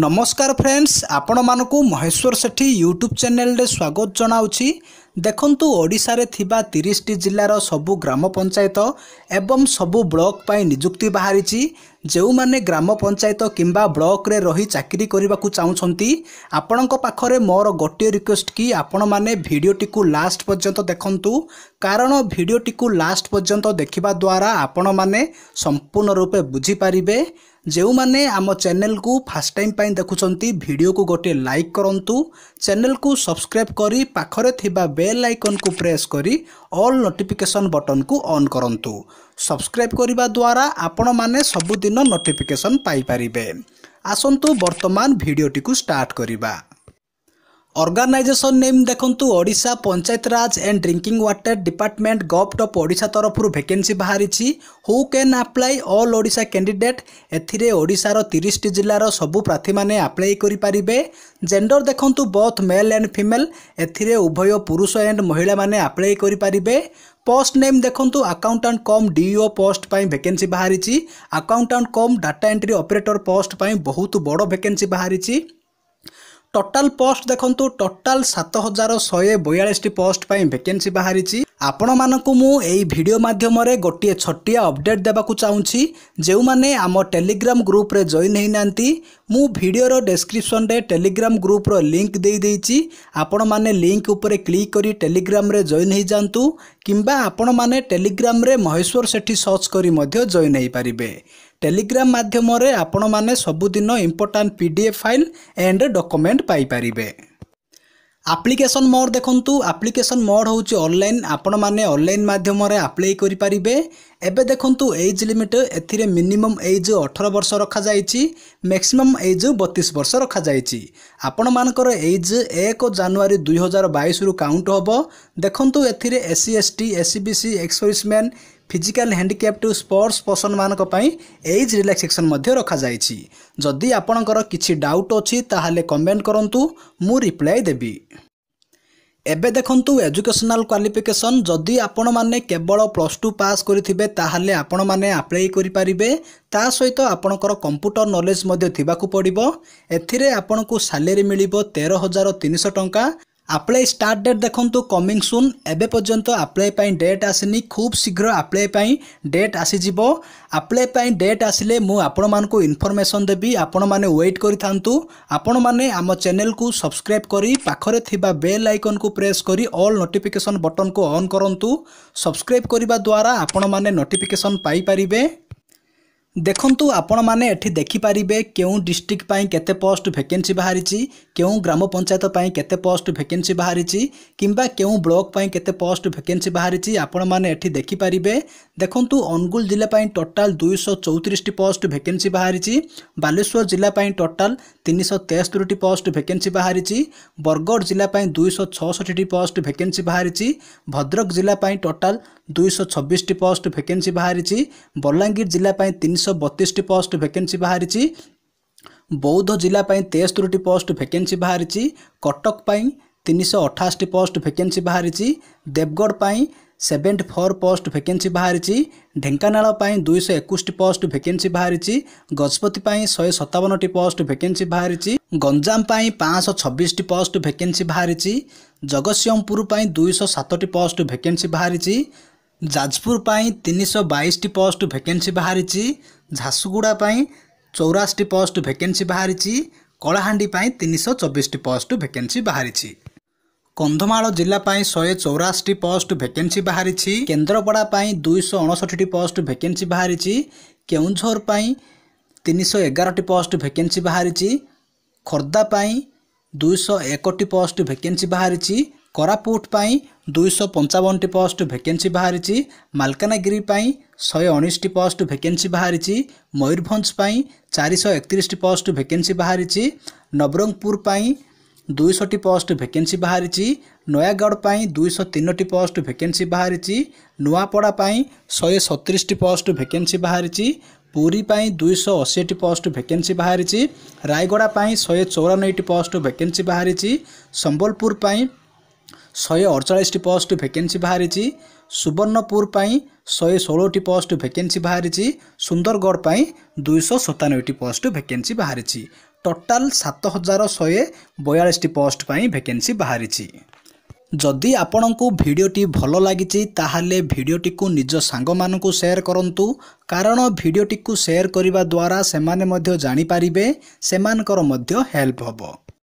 ନମସ୍କାର ଫ୍ରେଣ୍ଡସ୍ ଆପଣମାନଙ୍କୁ ମହେଶ୍ୱର ସେଠି ୟୁଟ୍ୟୁବ୍ ଚ୍ୟାନେଲରେ ସ୍ୱାଗତ ଜଣାଉଛି ଦେଖନ୍ତୁ ଓଡ଼ିଶାରେ ଥିବା ତିରିଶଟି ଜିଲ୍ଲାର ସବୁ ଗ୍ରାମ ପଞ୍ଚାୟତ ଏବଂ ସବୁ ବ୍ଲକ ପାଇଁ ନିଯୁକ୍ତି ବାହାରିଛି ଯେଉଁମାନେ ଗ୍ରାମ ପଞ୍ଚାୟତ କିମ୍ବା ବ୍ଲକରେ ରହି ଚାକିରି କରିବାକୁ ଚାହୁଁଛନ୍ତି ଆପଣଙ୍କ ପାଖରେ ମୋର ଗୋଟିଏ ରିକ୍ୱେଷ୍ଟ କି ଆପଣମାନେ ଭିଡ଼ିଓଟିକୁ ଲାଷ୍ଟ ପର୍ଯ୍ୟନ୍ତ ଦେଖନ୍ତୁ କାରଣ ଭିଡ଼ିଓଟିକୁ ଲାଷ୍ଟ ପର୍ଯ୍ୟନ୍ତ ଦେଖିବା ଦ୍ୱାରା ଆପଣମାନେ ସମ୍ପୂର୍ଣ୍ଣ ରୂପେ ବୁଝିପାରିବେ ଯେଉଁମାନେ ଆମ ଚ୍ୟାନେଲକୁ ଫାର୍ଷ୍ଟ ଟାଇମ୍ ପାଇଁ ଦେଖୁଛନ୍ତି ଭିଡ଼ିଓକୁ ଗୋଟିଏ ଲାଇକ୍ କରନ୍ତୁ ଚ୍ୟାନେଲକୁ ସବସ୍କ୍ରାଇବ୍ କରି ପାଖରେ ଥିବା ବେଲ୍ ଆଇକନ୍କୁ ପ୍ରେସ୍ କରି ଅଲ୍ ନୋଟିଫିକେସନ୍ ବଟନ୍କୁ ଅନ୍ କରନ୍ତୁ ସବସ୍କ୍ରାଇବ୍ କରିବା ଦ୍ୱାରା ଆପଣମାନେ ସବୁଦିନ ନୋଟିଫିକେସନ୍ ପାଇପାରିବେ ଆସନ୍ତୁ ବର୍ତ୍ତମାନ ଭିଡ଼ିଓଟିକୁ ଷ୍ଟାର୍ଟ କରିବା অর্গানাইজেসন নেম দেখন্তু Odisha Panchayat Raj and drinking water department govt of Odisha তরফর ভ্যাকেন্সি বাহারিছি who can apply all Odisha candidate এথিরে ওড়িশার তিরিশটি জেলার সবু প্রার্থীমানে আপ্লাই করিপারিবে জেন্ডর দেখন্তু বথ মেল এন্ড ফিমেল এথিরে উভয় পুরুষ এন্ড মহিলা মানে আপ্লাই করিপারিবে পোস্ট নেম দেখন্তু আকাউন্টান্ট কম ডিইও পোস্ট পাই ভ্যাকেন্সি বাহারিছি accountant cum data entry operator post পাই বহুত বড় ভ্যাকেন্সি বাহারিছি ଟୋଟାଲ ପୋଷ୍ଟ ଦେଖନ୍ତୁ ଟୋଟାଲ ସାତ ହଜାର ଶହେ ବୟାଳିଶଟି ପୋଷ୍ଟ ପାଇଁ ଭେକେନ୍ସି ବାହାରିଛି ଆପଣମାନଙ୍କୁ ମୁଁ ଏହି ଭିଡ଼ିଓ ମାଧ୍ୟମରେ ଗୋଟିଏ ଛୋଟିଆ ଅପଡେଟ୍ ଦେବାକୁ ଚାହୁଁଛି ଯେଉଁମାନେ ଆମ ଟେଲିଗ୍ରାମ ଗ୍ରୁପରେ ଜଏନ୍ ହୋଇନାହାନ୍ତି ମୁଁ ଭିଡ଼ିଓର ଡେସ୍କ୍ରିପ୍ସନରେ ଟେଲିଗ୍ରାମ ଗ୍ରୁପର ଲିଙ୍କ୍ ଦେଇଦେଇଛି ଆପଣମାନେ ଲିଙ୍କ୍ ଉପରେ କ୍ଲିକ୍ କରି ଟେଲିଗ୍ରାମରେ ଜଏନ୍ ହୋଇଯାଆନ୍ତୁ କିମ୍ବା ଆପଣମାନେ ଟେଲିଗ୍ରାମରେ ମହେଶ୍ୱର ସେଠି ସର୍ଚ୍ଚ କରି ମଧ୍ୟ ଜଏନ୍ ହୋଇପାରିବେ টেলিগ্রাম মাধ্যমে আপনার সবুদিন important PDF file and document পাইপারে আপ্লিকেসন মোড দেখুন আপ্লিকেসন মোড হচ্ছে অনলাইন আপন মানে অনলাইন মাধ্যমে আপ্লাই করে পারে এবে দেখুন এজ লিমিট এতে মিনিমম এজ অঠর বর্ষ রখা যাই ম্যাক্সিমম এজ বতিশ বর্ষ রখা যাই আপন মানকর এজ এক জানুয়ারি দুই হাজার বাইশ কাউন্ট হব দেখুন এতে SC ST SEBC ex serviceman physical handicapped sports ପର୍ସନମାନଙ୍କ ପାଇଁ ଏଜ୍ ରିଲାକ୍ସେସନ୍ ମଧ୍ୟ ରଖାଯାଇଛି ଯଦି ଆପଣଙ୍କର କିଛି ଡାଉଟ୍ ଅଛି ତାହେଲେ କମେଣ୍ଟ କରନ୍ତୁ ମୁଁ ରିପ୍ଲାଏ ଦେବି ଏବେ ଦେଖନ୍ତୁ ଏଜୁକେସନାଲ କ୍ୱାଲିଫିକେସନ୍ ଯଦି ଆପଣମାନେ କେବଳ ପ୍ଲସ୍ ଟୁ ପାସ୍ କରିଥିବେ ତାହେଲେ ଆପଣମାନେ ଆପ୍ଲାଏ କରିପାରିବେ ତା ସହିତ ଆପଣଙ୍କର କମ୍ପ୍ୟୁଟର ନଲେଜ୍ ମଧ୍ୟ ଥିବାକୁ ପଡ଼ିବ ଏଥିରେ ଆପଣଙ୍କୁ ସାଲେରୀ ମିଳିବ ତେର ହଜାର ତିନିଶହ ଟଙ୍କା আপ্লাই ষ্টাৰ্ট ডেট দেখোন কমিং চুন এবে পৰ্যন্ত আপ্লাই পাই ডেট আছেনি খুব শীঘ্ৰ আপ্লাই পাই ডেট আছি যাব আপ্লাই পাই ডেট আছিলে মই আপোন মানুহ ইনফৰ্মেশ্যন দেবি আপোন মানে ৱেইট কৰি থাকো আপোন মানে আমাৰ চেনেলক ছবস্ক্ৰাইব কৰি পাখৰে থকা বেল আইকনক প্ৰেছ কৰি অল নটিফিকেশ্যন বটনক অন কৰো ছবস্ক্ৰাইব কৰিব দ্বাৰা আপোন মানে নটিফিকেশ্যন পাই পাৰিব ଦେଖନ୍ତୁ ଆପଣମାନେ ଏଠି ଦେଖିପାରିବେ କେଉଁ ଡିଷ୍ଟ୍ରିକ୍ଟ ପାଇଁ କେତେ ପୋଷ୍ଟ ଭେକେନ୍ସି ବାହାରିଛି କେଉଁ ଗ୍ରାମ ପଞ୍ଚାୟତ ପାଇଁ କେତେ ପୋଷ୍ଟ ଭେକେନ୍ସି ବାହାରିଛି କିମ୍ବା କେଉଁ ବ୍ଲକ ପାଇଁ କେତେ ପୋଷ୍ଟ ଭେକେନ୍ସି ବାହାରିଛି ଆପଣମାନେ ଏଠି ଦେଖିପାରିବେ ଦେଖନ୍ତୁ ଅନୁଗୁଳ ଜିଲ୍ଲା ପାଇଁ ଟୋଟାଲ ଦୁଇଶହ ଚଉତିରିଶଟି ପୋଷ୍ଟ ଭେକେନ୍ସି ବାହାରିଛି ବାଲେଶ୍ୱର ଜିଲ୍ଲା ପାଇଁ ଟୋଟାଲ ତିନିଶହ ତେସ୍ତରିଟି ପୋଷ୍ଟ ଭେକେନ୍ସି ବାହାରିଛି ବରଗଡ଼ ଜିଲ୍ଲା ପାଇଁ ଦୁଇଶହ ଛଅଷଠିଟି ପୋଷ୍ଟ ଭେକେନ୍ସି ବାହାରିଛି ଭଦ୍ରକ ଜିଲ୍ଲା ପାଇଁ ଟୋଟାଲ ଦୁଇଶହ ଛବିଶଟି ପୋଷ୍ଟ ଭେକେନ୍ସି ବାହାରିଛି ବଲାଙ୍ଗୀର ଜିଲ୍ଲା ପାଇଁ ତିନିଶହ ବତିଶଟି ପୋଷ୍ଟ ଭେକେନ୍ସି ବାହାରିଛି ବୌଦ୍ଧ ଜିଲ୍ଲା ପାଇଁ ତେସ୍ତରିଟି ପୋଷ୍ଟ ଭେକେନ୍ସି ବାହାରିଛି କଟକ ପାଇଁ ତିନିଶହ ଅଠାଅଶୀଟି ପୋଷ୍ଟ ଭେକେନ୍ସି ବାହାରିଛି ଦେବଗଡ଼ ପାଇଁ ସେଭେଣ୍ଟି ଫୋର୍ ପୋଷ୍ଟ ଭେକେନ୍ସି ବାହାରିଛି ଢେଙ୍କାନାଳ ପାଇଁ ଦୁଇଶହ ଏକୋଇଶଟି ପୋଷ୍ଟ ଭେକେନ୍ସି ବାହାରିଛି ଗଜପତି ପାଇଁ ଶହେ ସତାବନଟି ପୋଷ୍ଟ ଭେକେନ୍ସି ବାହାରିଛି ଗଞ୍ଜାମ ପାଇଁ ପାଞ୍ଚଶହ ଛବିଶଟି ପୋଷ୍ଟ ଭେକେନ୍ସି ବାହାରିଛି ଜଗତସିଂହପୁର ପାଇଁ ଦୁଇଶହ ସାତଟି ପୋଷ୍ଟ ଭେକେନ୍ସି ବାହାରିଛି ଯାଜପୁର ପାଇଁ ତିନିଶହ ବାଇଶଟି ପୋଷ୍ଟ ଭେକେନ୍ସି ବାହାରିଛି ଝାରସୁଗୁଡ଼ା ପାଇଁ ଚଉରାଶଟି ପୋଷ୍ଟ ଭେକେନ୍ସି ବାହାରିଛି କଳାହାଣ୍ଡି ପାଇଁ ତିନିଶହ ଚବିଶଟି ପୋଷ୍ଟ ଭେକେନ୍ସି ବାହାରିଛି କନ୍ଧମାଳ ଜିଲ୍ଲା ପାଇଁ ଶହେ ଚଉରାଅଶୀ ପୋଷ୍ଟ ଭେକେନ୍ସି ବାହାରିଛି କେନ୍ଦ୍ରପଡ଼ା ପାଇଁ ଦୁଇଶହ ଅଣଷଠିଟି ପୋଷ୍ଟ ଭେକେନ୍ସି ବାହାରିଛି କେଉଁଝର ପାଇଁ ତିନିଶହ ଏଗାରଟି ପୋଷ୍ଟ ଭେକେନ୍ସି ବାହାରିଛି ଖୋର୍ଦ୍ଧା ପାଇଁ ଦୁଇଶହ ଏକଟି ପୋଷ୍ଟ ଭେକେନ୍ସି ବାହାରିଛି କୋରାପୁଟ ପାଇଁ ଦୁଇଶହ ପଞ୍ଚାବନଟି ପୋଷ୍ଟ ଭେକେନ୍ସି ବାହାରିଛି ମାଲକାନଗିରି ପାଇଁ ଶହେ ଉଣେଇଶଟି ପୋଷ୍ଟ ଭେକେନ୍ସି ବାହାରିଛି ମୟୂରଭଞ୍ଜ ପାଇଁ ଚାରିଶହ ଏକତିରିଶଟି ପୋଷ୍ଟ ଭେକେନ୍ସି ବାହାରିଛି ନବରଙ୍ଗପୁର ପାଇଁ ଦୁଇଶହଟି ପୋଷ୍ଟ ଭେକେନ୍ସି ବାହାରିଛି ନୟାଗଡ଼ ପାଇଁ ଦୁଇଶହ ତିନୋଟି ପୋଷ୍ଟ ଭେକେନ୍ସି ବାହାରିଛି ନୂଆପଡ଼ା ପାଇଁ ଶହେ ସତିରିଶଟି ପୋଷ୍ଟ ଭେକେନ୍ସି ବାହାରିଛି ପୁରୀ ପାଇଁ ଦୁଇଶହ ଅଶୀଟି ପୋଷ୍ଟ ଭେକେନ୍ସି ବାହାରିଛି ରାୟଗଡ଼ା ପାଇଁ ଶହେ ଚଉରାନବେଟି ପୋଷ୍ଟ ଭେକେନ୍ସି ବାହାରିଛି ସମ୍ବଲପୁର ପାଇଁ ଶହେ ଅଡ଼ଚାଳିଶଟି ପୋଷ୍ଟ ଭେକେନ୍ସି ବାହାରିଛି ସୁବର୍ଣ୍ଣପୁର ପାଇଁ ଶହେ ଷୋହଳଟି ପୋଷ୍ଟ ଭେକେନ୍ସି ବାହାରିଛି ସୁନ୍ଦରଗଡ଼ ପାଇଁ ଦୁଇଶହ ସତାନବେଟି ପୋଷ୍ଟ ଭେକେନ୍ସି ବାହାରିଛି ଟୋଟାଲ୍ ସାତ ହଜାର ଶହେ ବୟାଳିଶଟି ପୋଷ୍ଟ ପାଇଁ ଭେକେନ୍ସି ବାହାରିଛି ଯଦି ଆପଣଙ୍କୁ ଭିଡ଼ିଓଟି ଭଲ ଲାଗିଛି ତାହେଲେ ଭିଡ଼ିଓଟିକୁ ନିଜ ସାଙ୍ଗମାନଙ୍କୁ ସେୟାର କରନ୍ତୁ କାରଣ ଭିଡ଼ିଓଟିକୁ ସେୟାର କରିବା ଦ୍ୱାରା ସେମାନେ ମଧ୍ୟ ଜାଣିପାରିବେ ସେମାନଙ୍କର ମଧ୍ୟ ହେଲ୍ପ ହେବ